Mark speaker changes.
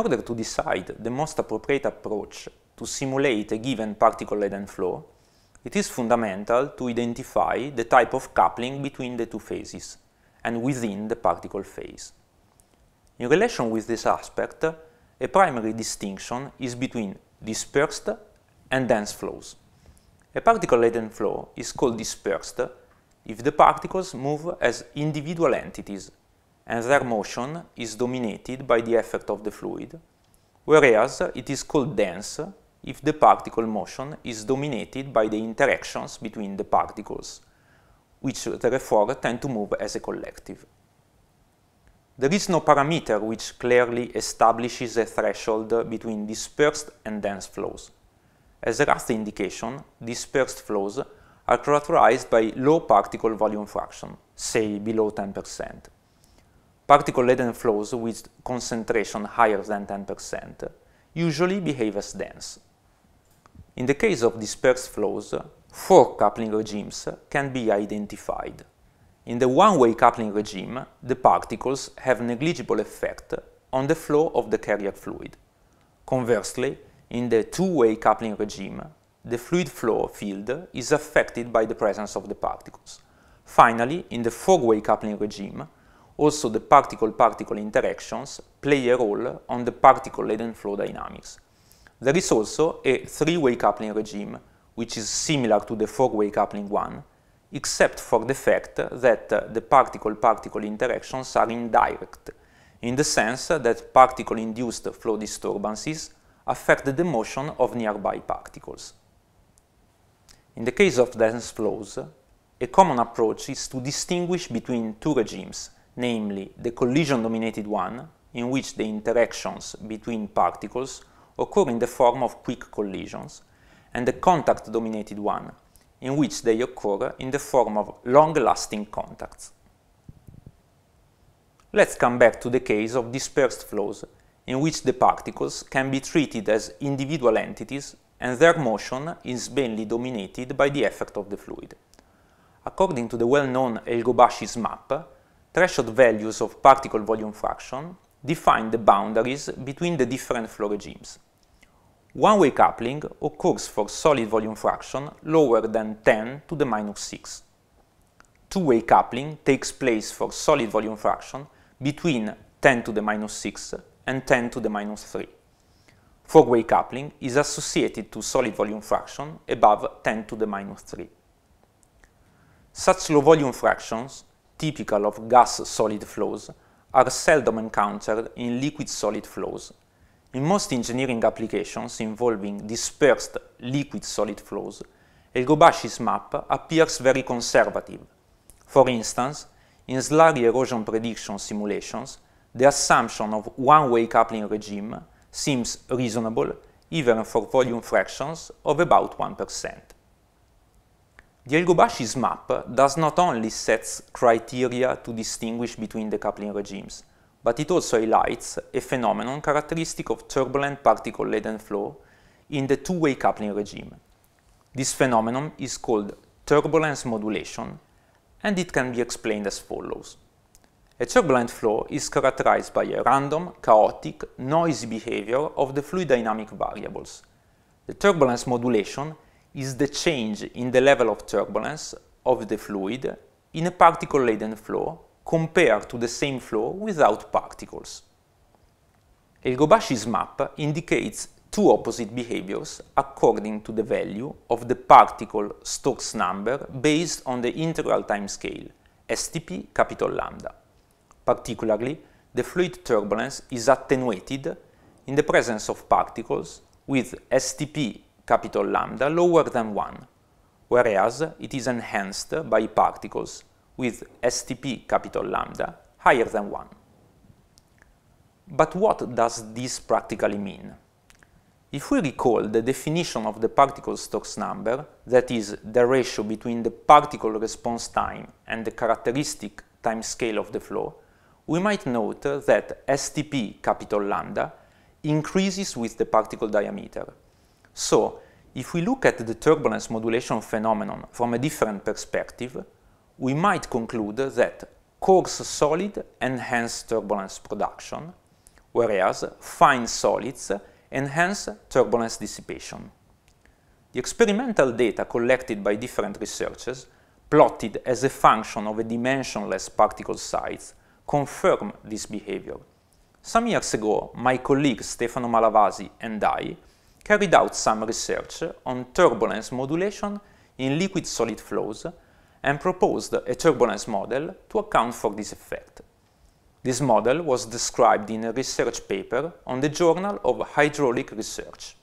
Speaker 1: order to decide the most appropriate approach to simulate a given particle laden flow, it is fundamental to identify the type of coupling between the two phases and within the particle phase. In relation with this aspect, a primary distinction is between dispersed and dense flows. A particle-laden flow is called dispersed if the particles move as individual entities and their motion is dominated by the effect of the fluid, whereas it is called dense if the particle motion is dominated by the interactions between the particles, which therefore tend to move as a collective. There is no parameter which clearly establishes a threshold between dispersed and dense flows. As a rough indication, dispersed flows are characterized by low particle volume fraction, say below 10% particle laden flows with concentration higher than 10% usually behave as dense. In the case of dispersed flows, four coupling regimes can be identified. In the one-way coupling regime, the particles have negligible effect on the flow of the carrier fluid. Conversely, in the two-way coupling regime, the fluid flow field is affected by the presence of the particles. Finally, in the four-way coupling regime, also, the particle-particle interactions play a role on the particle laden flow dynamics. There is also a three-way coupling regime, which is similar to the four-way coupling one, except for the fact that uh, the particle-particle interactions are indirect, in the sense that particle-induced flow disturbances affect the motion of nearby particles. In the case of dense flows, a common approach is to distinguish between two regimes, namely the collision-dominated one, in which the interactions between particles occur in the form of quick collisions, and the contact-dominated one, in which they occur in the form of long-lasting contacts. Let's come back to the case of dispersed flows, in which the particles can be treated as individual entities and their motion is mainly dominated by the effect of the fluid. According to the well-known Elgobashi's map, threshold values of particle volume fraction define the boundaries between the different flow regimes. One-way coupling occurs for solid volume fraction lower than 10 to the minus 6. Two-way coupling takes place for solid volume fraction between 10 to the minus 6 and 10 to the minus 3. Four-way coupling is associated to solid volume fraction above 10 to the minus 3. Such low volume fractions typical of gas-solid flows are seldom encountered in liquid-solid flows. In most engineering applications involving dispersed liquid-solid flows, Elgobashi's map appears very conservative. For instance, in slurry erosion prediction simulations, the assumption of one-way coupling regime seems reasonable even for volume fractions of about 1%. The map does not only sets criteria to distinguish between decoupling regimes, but it also highlights a phenomenon characteristic of turbulent particle-laden flow in the two-way coupling regime. This phenomenon is called turbulence modulation, and it can be explained as follows. A turbulent flow is characterized by a random, chaotic, noisy behavior of the fluid dynamic variables. The turbulence modulation is the change in the level of turbulence of the fluid in a particle-laden flow compared to the same flow without particles. Elgobashi's map indicates two opposite behaviors according to the value of the particle Stokes number based on the integral time scale, STP capital lambda. Particularly, the fluid turbulence is attenuated in the presence of particles with STP capital lambda lower than 1, whereas it is enhanced by particles with STP capital lambda higher than 1. But what does this practically mean? If we recall the definition of the particle Stokes number, that is, the ratio between the particle response time and the characteristic time scale of the flow, we might note that STP capital lambda increases with the particle diameter, so, if we look at the turbulence modulation phenomenon from a different perspective, we might conclude that coarse solid enhance turbulence production, whereas fine solids enhance turbulence dissipation. The experimental data collected by different researchers, plotted as a function of a dimensionless particle size, confirm this behavior. Some years ago, my colleague Stefano Malavasi and I Carried out some research on turbulence modulation in liquid solid flows and proposed a turbulence model to account for this effect. This model was described in a research paper on the Journal of Hydraulic Research.